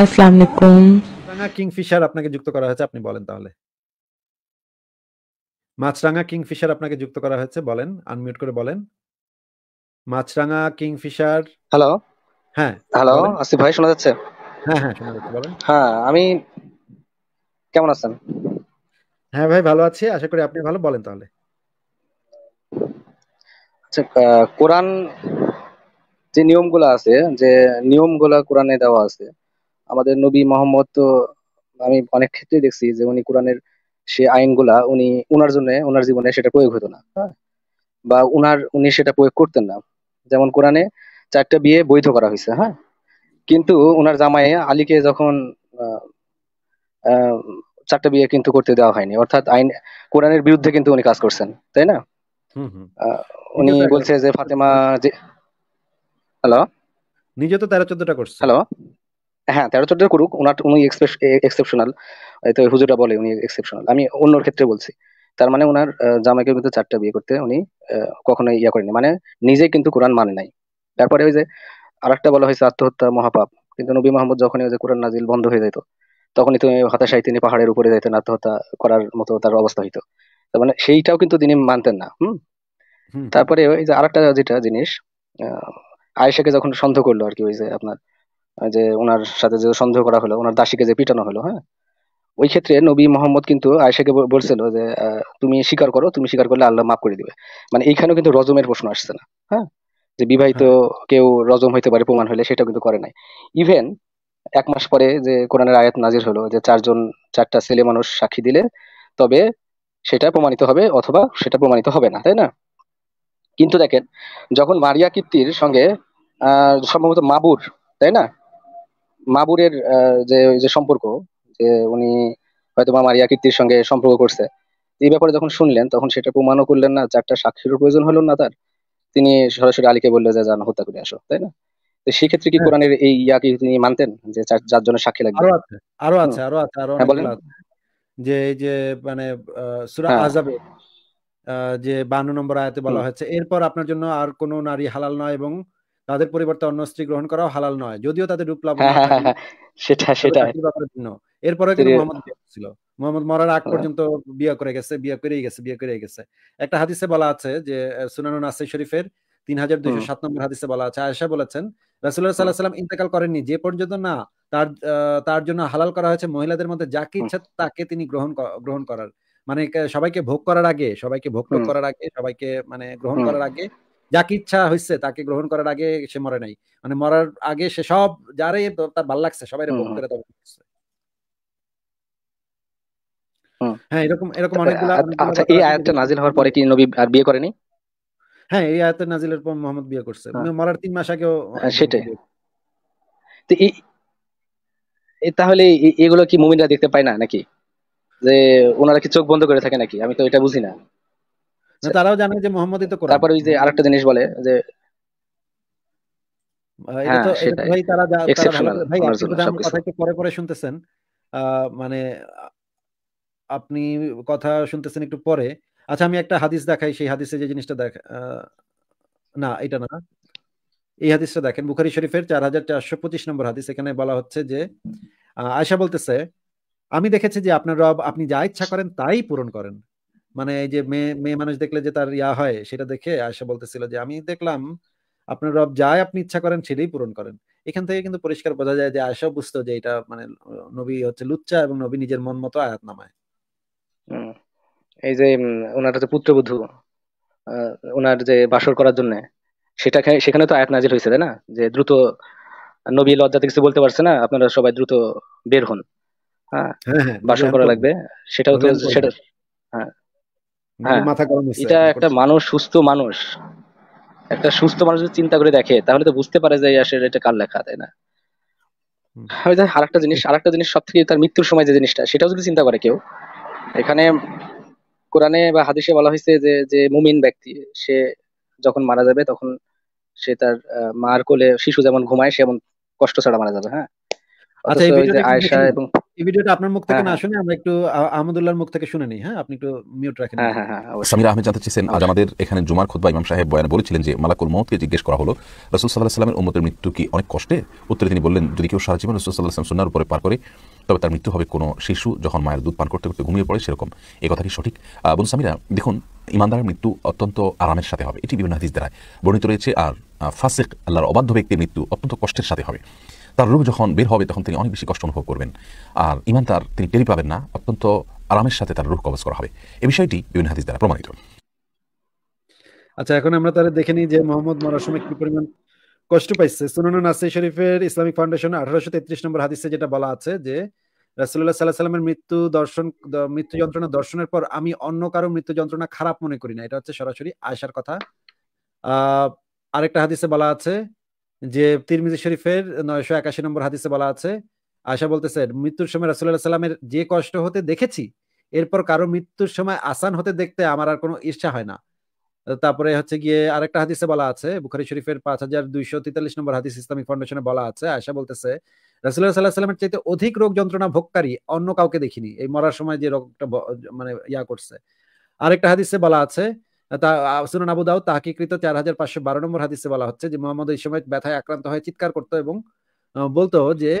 আসসালামু আলাইকুম কিংফিশার আপনাকে যুক্ত করা হয়েছে আপনি বলেন তাহলে মাছরাঙা কিংফিশার আপনাকে যুক্ত করা হয়েছে বলেন আনমিউট করে বলেন মাছরাঙা কিংফিশার হ্যালো হ্যাঁ হ্যালো আসিফ ভাই শোনা যাচ্ছে হ্যাঁ হ্যাঁ শোনা যাচ্ছে বলেন হ্যাঁ আমি কেমন আছেন হ্যাঁ ভাই ভালো আছি আশা করি আপনি ভালো বলেন তাহলে আচ্ছা কোরআন যে নিয়মগুলো আছে যে নিয়মগুলো কোরআনে দেওয়া আছে আমাদের নবী মোহাম্মদ তো আমি অনেক ক্ষেত্রে দেখছি যে উনি কোরআনের সে আইনগুলা উনি উনার জন্য উনার জীবনে সেটা প্রয়োগ হতো না বা উনার উনি সেটা প্রয়োগ করতেন না যেমন কোরআনে চারটা বিয়ে বৈধ করা হয়েছে হ্যাঁ কিন্তু উনার জামাই আলীকে যখন চারটা বিয়ে কিন্তু করতে দেওয়া হয়নি অর্থাৎ আইন কোরআনের বিরুদ্ধে কিন্তু উনি কাজ করছেন তাই না উনি বলছে যে ফাতেমা যে হ্যালো নিজে তো তেরো চোদ্দটা করছে হ্যালো হ্যাঁ তেরো চোদ্দ করুক ওনার উনি এক্সেপশনাল তো হুজুরা বলে উনি এক্সেপশনাল আমি অন্যর ক্ষেত্রে বলছি তার মানে ওনার জামাইকে কিন্তু চারটা বিয়ে করতে উনি কখনো ইয়া করেনি মানে নিজে কিন্তু কোরআন মানে নাই তারপরে ওই যে আর একটা বলা হয়েছে আত্মহত্যা মহাপাপ কিন্তু নবী মোহাম্মদ যখন ওই যে কোরআন নাজিল বন্ধ হয়ে যেত তখনই তুমি হতাশায় তিনি পাহাড়ের উপরে যেতেন আত্মহত্যা করার মতো তার অবস্থা হইতো তার মানে সেইটাও কিন্তু তিনি মানতেন না হুম তারপরে ওই যে আর একটা যেটা জিনিস আয়েশাকে যখন সন্দেহ করলো আর কি ওই যে আপনার যে ওনার সাথে যে সন্দেহ করা হলো ওনার দাসীকে যে পিটানো হলো হ্যাঁ ওই ক্ষেত্রে নবী মোহাম্মদ কিন্তু আয়েশাকে বলছিল যে তুমি স্বীকার করো তুমি স্বীকার করলে আল্লাহ মাফ করে দিবে মানে এইখানেও কিন্তু রজমের প্রশ্ন আসছে না হ্যাঁ যে বিবাহিত হ্যাঁ। কেউ রজম হইতে পারে প্রমাণ হলে সেটাও কিন্তু করে নাই ইভেন এক মাস পরে যে কোরআনের আয়াত নাজির হলো যে চারজন চারটা ছেলে মানুষ সাক্ষী দিলে তবে সেটা প্রমাণিত হবে অথবা সেটা প্রমাণিত হবে না তাই না কিন্তু দেখেন যখন মারিয়া কীর্তির সঙ্গে আহ সম্ভবত মাবুর তাই না মাবুরের যে যে সম্পর্ক যে উনি হয়তো বা মারিয়া কীর্তির সঙ্গে সম্পর্ক করছে এই ব্যাপারে যখন শুনলেন তখন সেটা প্রমাণও করলেন না চারটা সাক্ষীর প্রয়োজন হলো না তার তিনি সরাসরি আলীকে বললেন যে জান হত্যা করে আসো তাই না তো সেক্ষেত্রে কি হ্যাঁ। কোরআনের এই ইয়াকে তিনি মানতেন যে চার জনের সাক্ষী লাগবে আরো আছে আরো আছে আরো আছে আরো হ্যাঁ, যে এই যে মানে সূরা হ্যাঁ। আযাবে যে 52 নম্বর আয়াতে বলা হয়েছে এরপর আপনার জন্য আর কোনো নারী হালাল নয় এবং তাদের পরিবর্তে অন্য স্ত্রী গ্রহণ করাও হালাল নয় যদিও তাদের রূপ লাভ সেটা সেটা এরপরে কিন্তু মোহাম্মদ ছিল মোহাম্মদ মরার আগ হ্যাঁ। পর্যন্ত বিয়ে করে গেছে বিয়ে করেই গেছে বিয়ে করেই গেছে একটা হাদিসে বলা আছে যে সুনানুন আসে শরীফের তিন হাজার দুইশো সাত নম্বর হাদিসে বলা আছে আয়েশা বলেছেন রাসুল্লাহ সাল্লাহ সাল্লাম ইন্তেকাল করেননি যে পর্যন্ত না তার তার জন্য হালাল করা হয়েছে মহিলাদের মধ্যে যাকে ইচ্ছা তাকে তিনি গ্রহণ গ্রহণ করার মানে সবাইকে ভোগ করার আগে সবাইকে ভোগ করার আগে সবাইকে মানে গ্রহণ করার আগে যাকে ইচ্ছা হয়েছে তাকে গ্রহণ করার আগে সে মরে নাই মানে মরার আগে সে সব যারে তার ভাল লাগছে সবাই ভোগ করে তবে হ্যাঁ এরকম এরকম অনেকগুলো আচ্ছা, আচ্ছা, আচ্ছা এই আয়াতটা নাজিল হওয়ার পরে কি নবী আর বিয়ে করেনি হ্যাঁ এই নাজিলের পর মোহাম্মদ বিয়ে করছে হ্যাঁ। মরার তিন মাস আগেও হ্যাঁ, সেটাই তো এই তাহলে এগুলো কি মুমিনরা দেখতে পায় না নাকি যে ওনারা কি চোখ বন্ধ করে থাকে নাকি আমি তো এটা বুঝি না মানে তারাও জানে যে মোহাম্মদই তো কোরআন তারপর ওই যে আরেকটা জিনিস বলে যে হ্যাঁ, হ্যাঁ, ভাই তারা ভাই পরে পরে শুনতেছেন মানে আপনি কথা শুনতেছেন একটু পরে আচ্ছা আমি একটা হাদিস দেখাই সেই হাদিসে যে জিনিসটা দেখ না এটা না এই হাদিসটা দেখেন বুখারি শরীফের চার হাজার চারশো পঁচিশ নম্বর হাদিস এখানে বলা হচ্ছে যে আয়সা বলতেছে আমি দেখেছি যে আপনার রব আপনি যা ইচ্ছা করেন তাই পূরণ করেন মানে এই যে মেয়ে মেয়ে মানুষ দেখলে যে তার ইয়া হয় সেটা দেখে আয়সা বলতেছিল যে আমি দেখলাম আপনার রব যাই আপনি ইচ্ছা করেন সেটাই পূরণ করেন এখান থেকে কিন্তু পরিষ্কার বোঝা যায় যে আয়সা বুঝতো যে এটা মানে নবী হচ্ছে লুচ্চা এবং নবী নিজের মন মতো আয়াত নামায় এই যে ওনার যে পুত্রবধূ ওনার যে বাসর করার জন্য সেটা সেখানে তো আয়াত নাজির হয়েছে তাই না যে দ্রুত নবী লজ্জাতে কিছু বলতে পারছে না আপনারা সবাই দ্রুত বের হন হ্যাঁ, হ্যাঁ, হ্যাঁ বাসর হ্যাঁ, করা লাগবে সেটাও তো সেটা হ্যাঁ মানে হ্যাঁ। এটা একটা মানুষ সুস্থ মানুষ একটা সুস্থ মানুষ যদি চিন্তা করে দেখে তাহলে তো বুঝতে পারে যে আসলে এটা কার লেখা তাই না আর একটা জিনিস আর একটা জিনিস সব থেকে তার মৃত্যুর সময় যে জিনিসটা সেটাও যদি চিন্তা করে কেউ এখানে কোরআনে বা হাদিসে বলা হয়েছে যে যে মুমিন ব্যক্তি সে যখন মারা যাবে তখন সে তার মার কোলে শিশু যেমন ঘুমায় সে এমন কষ্ট ছাড়া মারা যাবে হ্যাঁ আচ্ছা, আয়েশা এবং এই ভিডিওটা আপনার মুখ থেকে হ্যাঁ, না হ্যাঁ। শুনে আমরা একটু আহমদুল্লাহর মুখ থেকে শুনে নিই হ্যাঁ আপনি একটু মিউট রাখেন হ্যাঁ, সামির আহমেদ জানতে চেয়েছেন আজ আচ্ছা। আমাদের এখানে জুমার ইমাম সাহেব বয়ান বলেছিলেন যে মালাকুল জিজ্ঞেস করা হলো সাল্লামের উম্মতের মৃত্যু কি অনেক উত্তরে তিনি বললেন যদি কেউ সারা জীবন উপরে পার করে তবে তার মৃত্যু হবে কোনো শিশু যখন মায়ের দুধ পান করতে করতে ঘুমিয়ে পড়ে সেরকম এই কথা কি সঠিক বোন সামিরা দেখুন ইমানদারের মৃত্যু অত্যন্ত আরামের সাথে হবে এটি বিভিন্ন হাদিস দ্বারা বর্ণিত রয়েছে আর ফাসেক আল্লাহর অবাধ্য ব্যক্তির মৃত্যু অত্যন্ত কষ্টের সাথে হবে তার রূপ যখন বের হবে তখন তিনি অনেক বেশি কষ্ট অনুভব করবেন আর ইমান তার তিনি টেরি পাবেন না অত্যন্ত আরামের সাথে তার রূপ কবজ করা হবে এ বিষয়টি বিভিন্ন হাদিস দ্বারা প্রমাণিত আচ্ছা এখন আমরা তাহলে দেখে নিই যে মোহাম্মদ মরার সময় কি পরিমাণ কষ্ট পাইছে সুনানু নাসাই শরীফের ইসলামিক ফাউন্ডেশন আঠারোশো তেত্রিশ নম্বর হাদিসে যেটা বলা আছে যে রাসুল্লাহ সাল্লাহ সাল্লামের মৃত্যু দর্শন মৃত্যু যন্ত্রণা দর্শনের পর আমি অন্য কারো মৃত্যু যন্ত্রণা খারাপ মনে করি না এটা হচ্ছে সরাসরি আয়সার কথা আরেকটা হাদিসে বলা আছে যে তিরমিজি শরীফের নয়শো একাশি নম্বর হাদিসে বলা আছে আশা বলতেছে মৃত্যুর সময় রাসুল্লাহ সাল্লামের যে কষ্ট হতে দেখেছি এরপর কারো মৃত্যুর সময় আসান হতে দেখতে আমার আর কোনো ইচ্ছা হয় না তারপরে হচ্ছে গিয়ে আরেকটা হাদিসে বলা আছে বুখারি শরীফের পাঁচ হাজার দুইশো তেতাল্লিশ নম্বর হাদিস ইসলামিক ফাউন্ডেশনে বলা আছে আয়সা বলতেছে রাসুল্লাহ সাল্লাহ সাল্লামের চাইতে অধিক রোগ যন্ত্রণা ভোগকারী অন্য কাউকে দেখিনি এই মরার সময় যে রোগটা মানে ইয়া করছে আরেকটা হাদিসে বলা আছে তা সুনান আবু দাউদ তাহাকিকৃত চার হাজার পাঁচশো বারো নম্বর হাদিসে বলা হচ্ছে যে মোহাম্মদ এই সময় ব্যথায় আক্রান্ত হয়ে চিৎকার করতো এবং বলতো যে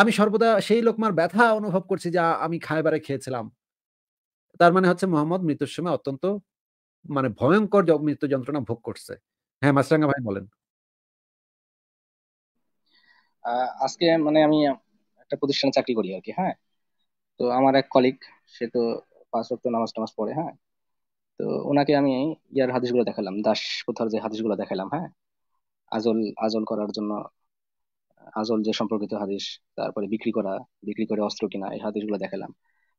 আমি সর্বদা সেই লোকমার ব্যথা অনুভব করছি যা আমি খাইবারে খেয়েছিলাম তার মানে হচ্ছে মোহাম্মদ মৃত্যুর সময় অত্যন্ত মানে ভয়ঙ্কর মৃত্যু যন্ত্রণা ভোগ করছে হ্যাঁ মাসরাঙ্গা ভাই বলেন আজকে মানে আমি একটা প্রতিষ্ঠানে চাকরি করি আর কি হ্যাঁ তো আমার এক কলিগ সে তো পাঁচ ওয়াক্ত নামাজ টামাজ পড়ে হ্যাঁ তো ওনাকে আমি ইয়ার হাদিসগুলো দেখালাম দাস কোথার যে হাদিসগুলো দেখালাম হ্যাঁ আজল আজল করার জন্য আজল যে সম্পর্কিত হাদিস তারপরে বিক্রি করা বিক্রি করে অস্ত্র কিনা এই হাদিসগুলো দেখালাম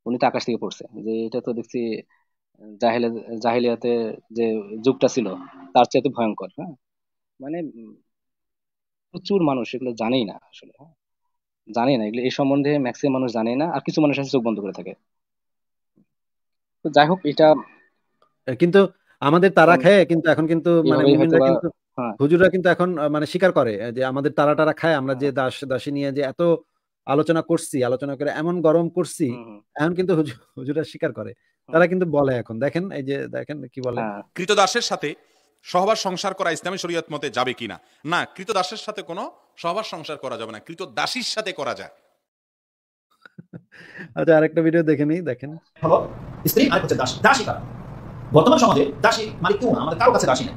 উনি তো আকাশ থেকে পড়ছে যে এটা তো দেখছি জাহেলে জাহেলিয়াতে যে যুগটা ছিল তার চাইতে ভয়ঙ্কর হ্যাঁ মানে প্রচুর মানুষ এগুলো জানেই না আসলে হ্যাঁ জানে না এগুলো এই সম্বন্ধে ম্যাক্সিমাম মানুষ জানে না আর কিছু মানুষ আছে চোখ বন্ধ করে থাকে তো যাই হোক এটা কিন্তু আমাদের তারা খেয়ে কিন্তু এখন কিন্তু মানে মুমিনরা কিন্তু হ্যাঁ। হুজুররা কিন্তু এখন মানে স্বীকার করে যে আমাদের তারা টারা খায় আমরা যে হ্যাঁ। দাস দাসী নিয়ে যে এত আলোচনা করছি আলোচনা করে এমন গরম করছি এখন কিন্তু হুজুরা স্বীকার করে তারা কিন্তু বলে এখন দেখেন এই যে দেখেন কি বলে হ্যাঁ। কৃত দাসের সাথে সহবাস সংসার করা ইসলামী শরীয়ত মতে যাবে কিনা না কৃত দাসের সাথে কোনো সহবাস সংসার করা যাবে না কৃত দাসীর সাথে করা যায় আচ্ছা আরেকটা ভিডিও দেখে নিই দেখেন হ্যালো স্ত্রী আর হচ্ছে দাস দাসী কারা বর্তমান সমাজে দাসী মানে কেউ না আমাদের কারো কাছে দাসী নেই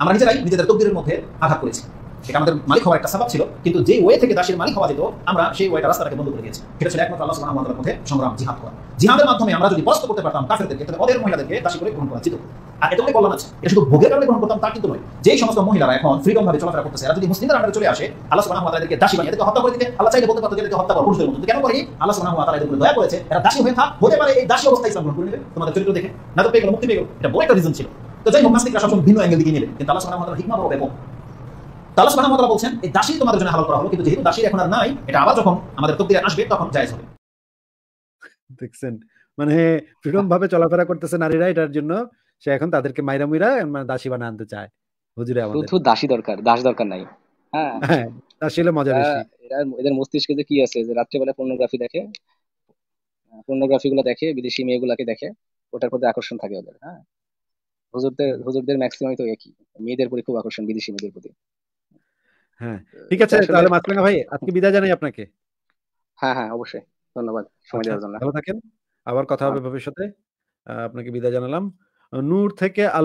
আমরা নিজেরাই নিজেদের তকদিরের মধ্যে আঘাত করেছি সেটা আমাদের মালিক হওয়ার একটা স্বভাব ছিল কিন্তু যে ওয়ে থেকে দাসের মালিক হওয়া যেত আমরা সেই ওয়েটা রাস্তাটাকে বন্ধ করে দিয়েছি সেটা ছিল একমাত্র আল্লাহ সুবহানাহু ওয়া তাআলার পথে সংগ্রাম জিহাদ করা জিহাদের মাধ্যমে আমরা যদি পরাস্ত করতে পারতাম কাফেরদেরকে তাহলে ওদের মহিলাদেরকে দাসী করে গ্রহণ করা যেত আর এটা অনেক কল্যাণ আছে এটা শুধু ভোগের কারণে গ্রহণ করতাম তা কিন্তু নয় যেই সমস্ত মহিলারা এখন ফ্রিডম ভাবে চলাফেরা করতেছে এরা যদি মুসলিমদের আন্ডারে চলে আসে আল্লাহ সুবহানাহু ওয়া তাআলা এদেরকে দাসী বানিয়ে তাদেরকে হত্যা করে দিতে আল্লাহ চাইলে বলতে পারতো যে হত্যা করা পুরুষদের মতো কেন করে আল্লাহ সুবহানাহু ওয়া তাআলা এদেরকে দয়া করেছে এরা দাসী হয়ে থাক হতে পারে এই দাসী অবস্থায় ইসলাম গ্রহণ করে নেবে তোমাদের চরিত্র দেখে না তো পেয়ে গেল মুক্তি পেয়ে গেল এটা বড় একটা রিজন ছিল তো যাই হোক নাস্তিকরা সবসময় ভিন্ন অ্যাঙ্গেল দিকে নেবে কিন্তু আল্লাহ সুবহানাহু ওয়া তাআলা হিকমা বড় ব্যাপক তাহলে সুবাহ বলছেন এই দাসী তোমাদের জন্য হালাল করা হলো কিন্তু যেহেতু দাসীর এখন আর নাই এটা আবার যখন আমাদের তকদিরে আসবে তখন জায়েজ হবে দেখছেন মানে ফ্রিডম ভাবে চলাফেরা করতেছে নারীরা এটার জন্য সে এখন তাদেরকে মাইরা মুইরা মানে দাসী বানা আনতে চায় হুজুরে আমাদের শুধু দাসী দরকার দাস দরকার নাই হ্যাঁ, হ্যাঁ দাসী হলে মজা বেশি এদের মস্তিষ্কে যে কি আছে যে রাতে রাত্রেবেলা পর্নোগ্রাফি দেখে পর্নোগ্রাফি গুলো দেখে বিদেশি মেয়েগুলোকে দেখে ওটার প্রতি আকর্ষণ থাকে ওদের হ্যাঁ হুজুরদের হুজুরদের ম্যাক্সিমাম তো একই মেয়েদের প্রতি খুব আকর্ষণ বিদেশি মেয়েদের প্রতি হ্যাঁ ঠিক আছে তাহলে মাতরাঙ্গা ভাই আজকে বিদায় জানাই আপনাকে হ্যাঁ হ্যাঁ অবশ্যই ধন্যবাদ আচ্ছা, সময় দেওয়ার জন্য ভালো থাকেন আবার কথা হবে ভবিষ্যতে আপনাকে বিদায় জানালাম নূর থেকে আলো